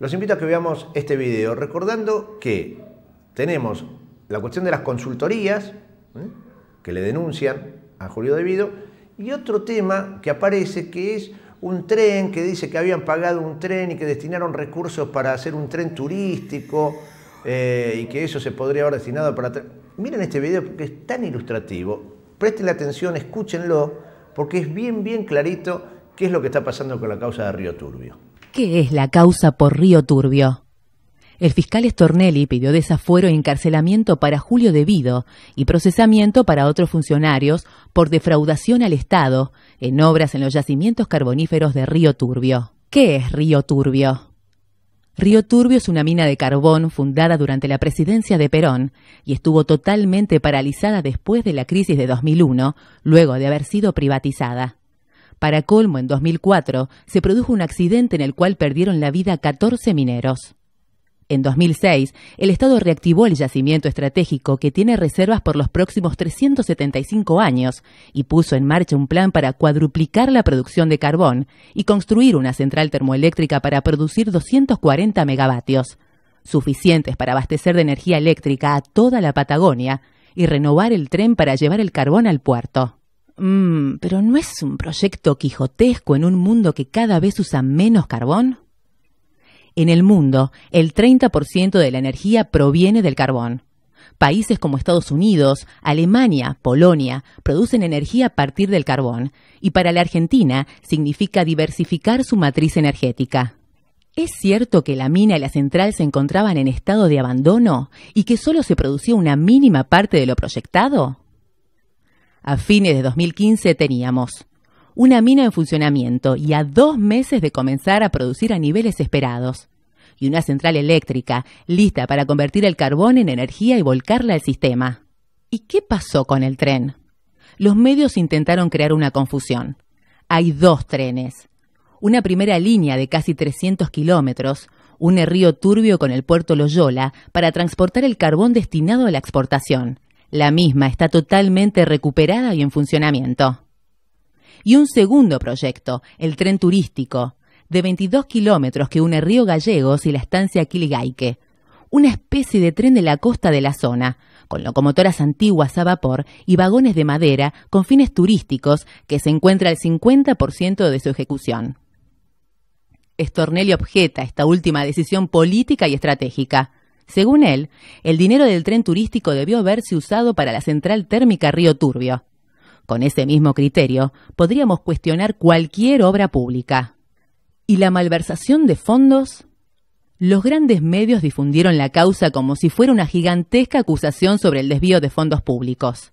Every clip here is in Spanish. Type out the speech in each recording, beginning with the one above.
Los invito a que veamos este video, recordando que tenemos la cuestión de las consultorías, ¿eh? que le denuncian a Julio Vido y otro tema que aparece que es un tren que dice que habían pagado un tren y que destinaron recursos para hacer un tren turístico eh, y que eso se podría haber destinado para... Miren este video porque es tan ilustrativo. Presten atención, escúchenlo, porque es bien, bien clarito qué es lo que está pasando con la causa de Río Turbio. ¿Qué es la causa por Río Turbio? El fiscal Stornelli pidió desafuero e encarcelamiento para Julio Debido y procesamiento para otros funcionarios por defraudación al Estado en obras en los yacimientos carboníferos de Río Turbio. ¿Qué es Río Turbio? Río Turbio es una mina de carbón fundada durante la presidencia de Perón y estuvo totalmente paralizada después de la crisis de 2001, luego de haber sido privatizada. Para colmo, en 2004 se produjo un accidente en el cual perdieron la vida 14 mineros. En 2006, el Estado reactivó el yacimiento estratégico que tiene reservas por los próximos 375 años y puso en marcha un plan para cuadruplicar la producción de carbón y construir una central termoeléctrica para producir 240 megavatios, suficientes para abastecer de energía eléctrica a toda la Patagonia y renovar el tren para llevar el carbón al puerto. Mm, ¿pero no es un proyecto quijotesco en un mundo que cada vez usa menos carbón? En el mundo, el 30% de la energía proviene del carbón. Países como Estados Unidos, Alemania, Polonia producen energía a partir del carbón y para la Argentina significa diversificar su matriz energética. ¿Es cierto que la mina y la central se encontraban en estado de abandono y que solo se producía una mínima parte de lo proyectado? A fines de 2015 teníamos una mina en funcionamiento y a dos meses de comenzar a producir a niveles esperados, y una central eléctrica lista para convertir el carbón en energía y volcarla al sistema. ¿Y qué pasó con el tren? Los medios intentaron crear una confusión. Hay dos trenes. Una primera línea de casi 300 kilómetros un Río Turbio con el puerto Loyola para transportar el carbón destinado a la exportación la misma está totalmente recuperada y en funcionamiento. Y un segundo proyecto, el tren turístico, de 22 kilómetros que une Río Gallegos y la estancia Quiligaique, una especie de tren de la costa de la zona, con locomotoras antiguas a vapor y vagones de madera con fines turísticos que se encuentra el 50% de su ejecución. Estornelio objeta esta última decisión política y estratégica. Según él, el dinero del tren turístico debió haberse usado para la central térmica Río Turbio. Con ese mismo criterio, podríamos cuestionar cualquier obra pública. ¿Y la malversación de fondos? Los grandes medios difundieron la causa como si fuera una gigantesca acusación sobre el desvío de fondos públicos.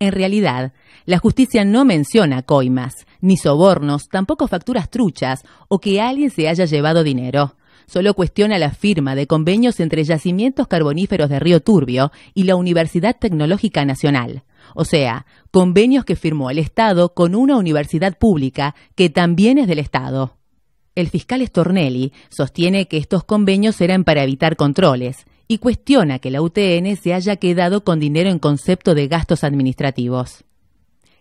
En realidad, la justicia no menciona coimas, ni sobornos, tampoco facturas truchas o que alguien se haya llevado dinero. Solo cuestiona la firma de convenios entre yacimientos carboníferos de Río Turbio y la Universidad Tecnológica Nacional. O sea, convenios que firmó el Estado con una universidad pública que también es del Estado. El fiscal Stornelli sostiene que estos convenios eran para evitar controles y cuestiona que la UTN se haya quedado con dinero en concepto de gastos administrativos.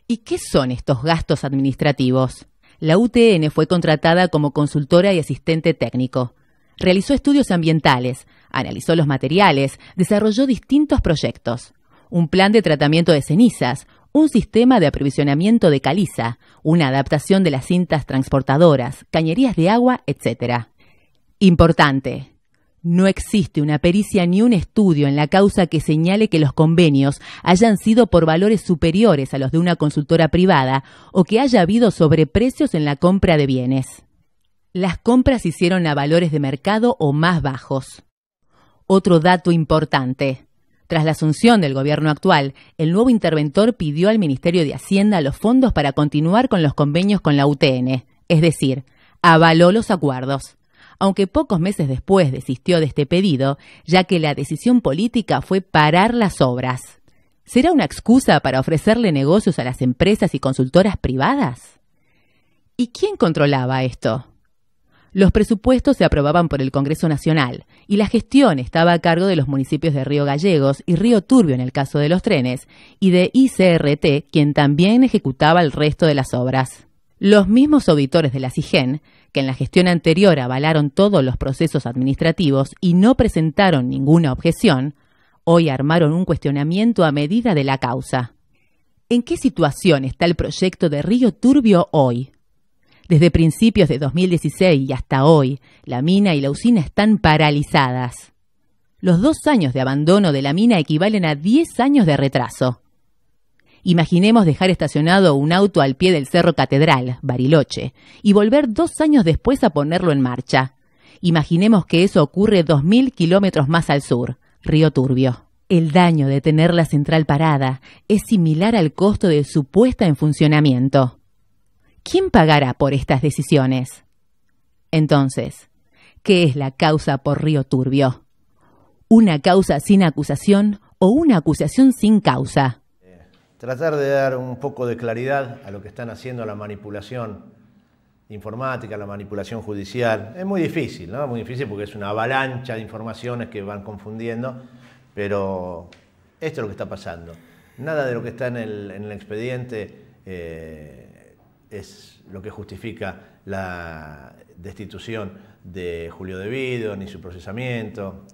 ¿Y qué son estos gastos administrativos? La UTN fue contratada como consultora y asistente técnico. Realizó estudios ambientales, analizó los materiales, desarrolló distintos proyectos. Un plan de tratamiento de cenizas, un sistema de aprovisionamiento de caliza, una adaptación de las cintas transportadoras, cañerías de agua, etc. Importante. No existe una pericia ni un estudio en la causa que señale que los convenios hayan sido por valores superiores a los de una consultora privada o que haya habido sobreprecios en la compra de bienes. Las compras hicieron a valores de mercado o más bajos. Otro dato importante. Tras la asunción del gobierno actual, el nuevo interventor pidió al Ministerio de Hacienda los fondos para continuar con los convenios con la UTN, es decir, avaló los acuerdos. Aunque pocos meses después desistió de este pedido, ya que la decisión política fue parar las obras. ¿Será una excusa para ofrecerle negocios a las empresas y consultoras privadas? ¿Y quién controlaba esto? Los presupuestos se aprobaban por el Congreso Nacional y la gestión estaba a cargo de los municipios de Río Gallegos y Río Turbio en el caso de los trenes y de ICRT, quien también ejecutaba el resto de las obras. Los mismos auditores de la CIGEN, que en la gestión anterior avalaron todos los procesos administrativos y no presentaron ninguna objeción, hoy armaron un cuestionamiento a medida de la causa. ¿En qué situación está el proyecto de Río Turbio hoy? Desde principios de 2016 y hasta hoy, la mina y la usina están paralizadas. Los dos años de abandono de la mina equivalen a 10 años de retraso. Imaginemos dejar estacionado un auto al pie del Cerro Catedral, Bariloche, y volver dos años después a ponerlo en marcha. Imaginemos que eso ocurre 2.000 kilómetros más al sur, Río Turbio. El daño de tener la central parada es similar al costo de su puesta en funcionamiento. ¿quién pagará por estas decisiones? Entonces, ¿qué es la causa por Río Turbio? ¿Una causa sin acusación o una acusación sin causa? tratar de dar un poco de claridad a lo que están haciendo la manipulación informática, la manipulación judicial. Es muy difícil, ¿no? Muy difícil porque es una avalancha de informaciones que van confundiendo, pero esto es lo que está pasando. Nada de lo que está en el, expediente eh, es lo que justifica la destitución de Julio Devido ni su procesamiento.